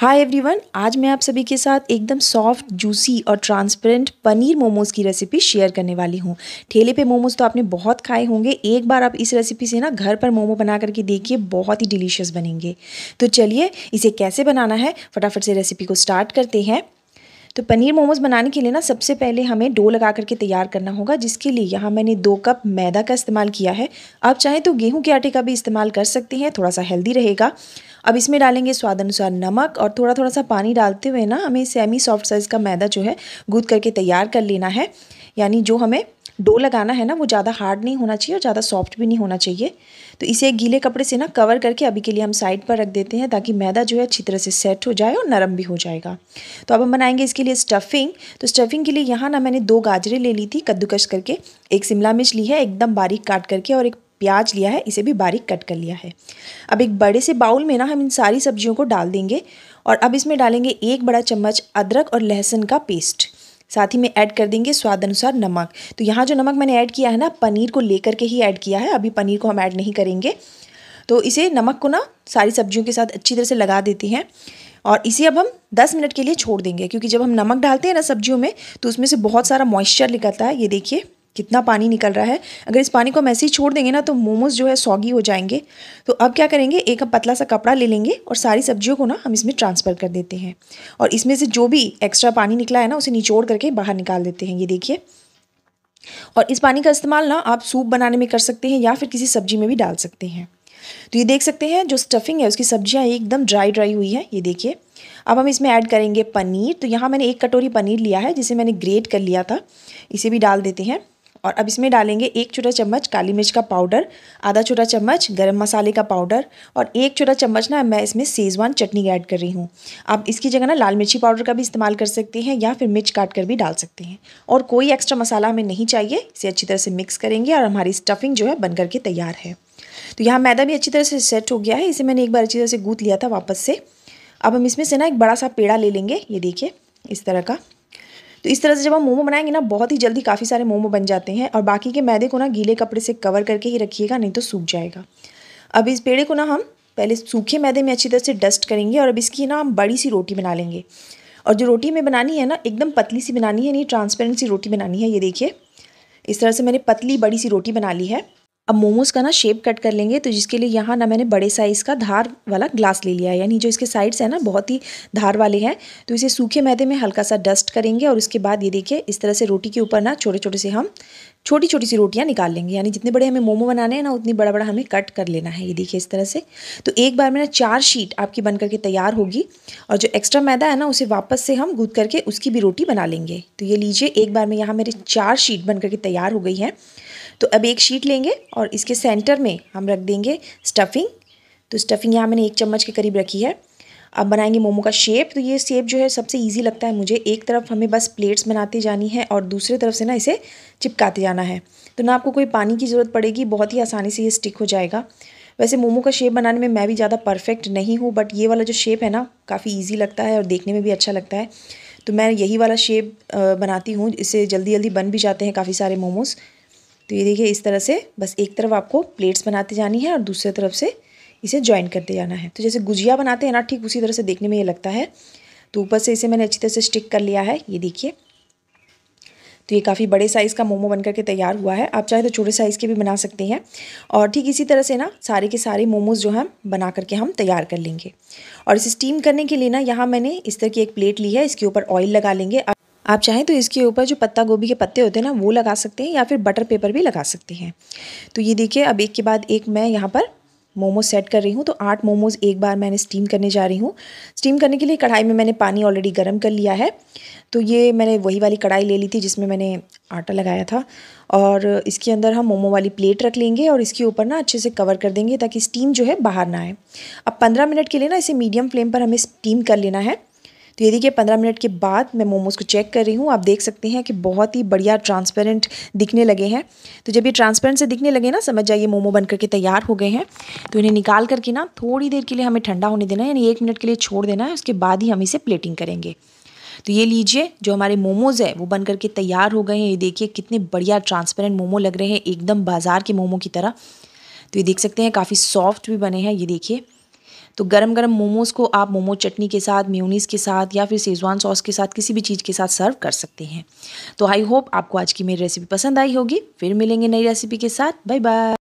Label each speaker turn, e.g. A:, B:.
A: hi everyone आज मैं आप सभी के साथ एकदम सॉफ्ट जूसी और ट्रांसपेरेंट पनीर मोमोज़ की रेसिपी शेयर करने वाली हूँ ठेले पे मोमोज़ तो आपने बहुत खाए होंगे एक बार आप इस रेसिपी से ना घर पर मोमो बना करके देखिए बहुत ही डिलीशियस बनेंगे तो चलिए इसे कैसे बनाना है फटाफट से रेसिपी को स्टार्ट करते हैं तो पनीर मोमोज बनाने के लिए ना सबसे पहले हमें डो लगा करके तैयार करना होगा जिसके लिए यहाँ मैंने दो कप मैदा का इस्तेमाल किया है आप चाहें तो गेहूं के आटे का भी इस्तेमाल कर सकते हैं थोड़ा सा हेल्दी रहेगा अब इसमें डालेंगे स्वाद अनुसार नमक और थोड़ा थोड़ा सा पानी डालते हुए ना हमें सेमी सॉफ्ट साइज़ का मैदा जो है गूद करके तैयार कर लेना है यानी जो हमें डो लगाना है ना वो ज़्यादा हार्ड नहीं होना चाहिए और ज़्यादा सॉफ्ट भी नहीं होना चाहिए तो इसे गीले कपड़े से ना कवर करके अभी के लिए हम साइड पर रख देते हैं ताकि मैदा जो है अच्छी तरह से सेट हो जाए और नरम भी हो जाएगा तो अब हम बनाएंगे इसके लिए स्टफिंग तो स्टफिंग के लिए यहाँ ना मैंने दो गाजरें ले ली थी कद्दूकश करके एक शिमला मिर्च ली है एकदम बारीक काट करके और एक प्याज लिया है इसे भी बारीक कट कर लिया है अब एक बड़े से बाउल में ना हम इन सारी सब्जियों को डाल देंगे और अब इसमें डालेंगे एक बड़ा चम्मच अदरक और लहसुन का पेस्ट साथ ही में ऐड कर देंगे स्वाद अनुसार नमक तो यहाँ जो नमक मैंने ऐड किया है ना पनीर को लेकर के ही ऐड किया है अभी पनीर को हम ऐड नहीं करेंगे तो इसे नमक को ना सारी सब्जियों के साथ अच्छी तरह से लगा देते हैं और इसे अब हम 10 मिनट के लिए छोड़ देंगे क्योंकि जब हम नमक डालते हैं ना सब्जियों में तो उसमें से बहुत सारा मॉइस्चर निकलता है ये देखिए कितना पानी निकल रहा है अगर इस पानी को हम ऐसे ही छोड़ देंगे ना तो मोमोज जो है सौगी हो जाएंगे तो अब क्या करेंगे एक हम पतला सा कपड़ा ले लेंगे और सारी सब्जियों को ना हम इसमें ट्रांसफ़र कर देते हैं और इसमें से जो भी एक्स्ट्रा पानी निकला है ना उसे निचोड़ करके बाहर निकाल देते हैं ये देखिए और इस पानी का इस्तेमाल ना आप सूप बनाने में कर सकते हैं या फिर किसी सब्जी में भी डाल सकते हैं तो ये देख सकते हैं जो स्टफिंग है उसकी सब्जियाँ एकदम ड्राई ड्राई हुई है ये देखिए अब हम इसमें ऐड करेंगे पनीर तो यहाँ मैंने एक कटोरी पनीर लिया है जिसे मैंने ग्रेट कर लिया था इसे भी डाल देते हैं और अब इसमें डालेंगे एक छोटा चम्मच काली मिर्च का पाउडर आधा छोटा चम्मच गरम मसाले का पाउडर और एक छोटा चम्मच ना मैं इसमें सेजवान चटनी ऐड कर रही हूँ आप इसकी जगह ना लाल मिर्ची पाउडर का भी इस्तेमाल कर सकते हैं या फिर मिर्च काट कर भी डाल सकते हैं और कोई एक्स्ट्रा मसाला हमें नहीं चाहिए इसे अच्छी तरह से मिक्स करेंगे और हमारी स्टफिंग जो है बन करके तैयार है तो यहाँ मैदा भी अच्छी तरह से सेट हो गया है इसे मैंने एक बार अच्छी तरह से गूँथ लिया था वापस से अब हम इसमें से ना एक बड़ा सा पेड़ा ले लेंगे ये देखिए इस तरह का तो इस तरह से जब हम मोमो बनाएंगे ना बहुत ही जल्दी काफ़ी सारे मोमो बन जाते हैं और बाकी के मैदे को ना गीले कपड़े से कवर करके ही रखिएगा नहीं तो सूख जाएगा अब इस पेड़े को ना हम पहले सूखे मैदे में अच्छी तरह से डस्ट करेंगे और अब इसकी ना हम बड़ी सी रोटी बना लेंगे और जो रोटी हमें बनानी है ना एकदम पतली सी बनानी है नहीं ट्रांसपेरेंट सी रोटी बनानी है ये देखिए इस तरह से मैंने पतली बड़ी सी रोटी बना ली है अब मोमोज़ का ना शेप कट कर लेंगे तो जिसके लिए यहाँ ना मैंने बड़े साइज़ का धार वाला ग्लास ले लिया है यानी जो इसके साइड्स हैं ना बहुत ही धार वाले हैं तो इसे सूखे मैदे में हल्का सा डस्ट करेंगे और उसके बाद ये देखिए इस तरह से रोटी के ऊपर ना छोटे छोटे से हम छोटी छोटी सी रोटियां निकाल लेंगे यानी जितने बड़े हमें मोमो बनाने हैं ना उतनी बड़ा बड़ा हमें कट कर लेना है ये देखिए इस तरह से तो एक बार में ना चार शीट आपकी बन करके तैयार होगी और जो एक्स्ट्रा मैदा है ना उसे वापस से हम गूद करके उसकी भी रोटी बना लेंगे तो ये लीजिए एक बार में यहाँ मेरे चार शीट बन करके तैयार हो गई हैं तो अब एक शीट लेंगे और इसके सेंटर में हम रख देंगे स्टफिंग तो स्टफिंग यहाँ मैंने एक चम्मच के करीब रखी है अब बनाएंगे मोमो का शेप तो ये शेप जो है सबसे ईजी लगता है मुझे एक तरफ हमें बस प्लेट्स बनाती जानी है और दूसरे तरफ से ना इसे चिपकाते जाना है तो ना आपको कोई पानी की ज़रूरत पड़ेगी बहुत ही आसानी से ये स्टिक हो जाएगा वैसे मोमो का शेप बनाने में मैं भी ज़्यादा परफेक्ट नहीं हूँ बट ये वाला जो शेप है ना काफ़ी ईजी लगता है और देखने में भी अच्छा लगता है तो मैं यही वाला शेप बनाती हूँ इससे जल्दी जल्दी बन भी जाते हैं काफ़ी सारे मोमोज़ तो ये देखिए इस तरह से बस एक तरफ आपको प्लेट्स बनाते जानी है और दूसरे तरफ से इसे ज्वाइन करते जाना है तो जैसे गुजिया बनाते हैं ना ठीक उसी तरह से देखने में ये लगता है तो ऊपर से इसे मैंने अच्छी तरह से स्टिक कर लिया है ये देखिए तो ये काफ़ी बड़े साइज़ का मोमो बन करके तैयार हुआ है आप चाहे तो छोटे साइज़ के भी बना सकते हैं और ठीक इसी तरह से ना सारे के सारे मोमोज़ जो हैं बना करके हम तैयार कर लेंगे और इसे स्टीम करने के लिए ना यहाँ मैंने इस तरह की एक प्लेट ली है इसके ऊपर ऑयल लगा लेंगे आप चाहें तो इसके ऊपर जो पत्ता गोभी के पत्ते होते हैं ना वो लगा सकते हैं या फिर बटर पेपर भी लगा सकते हैं तो ये देखिए अब एक के बाद एक मैं यहाँ पर मोमोज सेट कर रही हूँ तो आठ मोमोज एक बार मैंने स्टीम करने जा रही हूँ स्टीम करने के लिए कढ़ाई में मैंने पानी ऑलरेडी गर्म कर लिया है तो ये मैंने वही वाली कढ़ाई ले ली थी जिसमें मैंने आटा लगाया था और इसके अंदर हम मोमो वाली प्लेट रख लेंगे और इसके ऊपर ना अच्छे से कवर कर देंगे ताकि स्टीम जो है बाहर ना आए अब पंद्रह मिनट के लिए ना इसे मीडियम फ्लेम पर हमें स्टीम कर लेना है तो ये देखिए पंद्रह मिनट के बाद मैं मोमोज़ को चेक कर रही हूँ आप देख सकते हैं कि बहुत ही बढ़िया ट्रांसपेरेंट दिखने लगे हैं तो जब ये ट्रांसपेरेंट से दिखने लगे ना समझ जाइए मोमो बन करके तैयार हो गए हैं तो इन्हें निकाल करके ना थोड़ी देर के लिए हमें ठंडा होने देना है यानी एक मिनट के लिए छोड़ देना है उसके बाद ही हम इसे प्लेटिंग करेंगे तो ये लीजिए जो हमारे मोमोज़ है वो बन करके तैयार हो गए हैं ये देखिए कितने बढ़िया ट्रांसपेरेंट मोमो लग रहे हैं एकदम बाज़ार के मोमो की तरह तो ये देख सकते हैं काफ़ी सॉफ्ट भी बने हैं ये देखिए तो गरम गरम मोमोज़ को आप मोमो चटनी के साथ म्यूनीस के साथ या फिर शेजवान सॉस के साथ किसी भी चीज़ के साथ सर्व कर सकते हैं तो आई होप आपको आज की मेरी रेसिपी पसंद आई होगी फिर मिलेंगे नई रेसिपी के साथ बाय बाय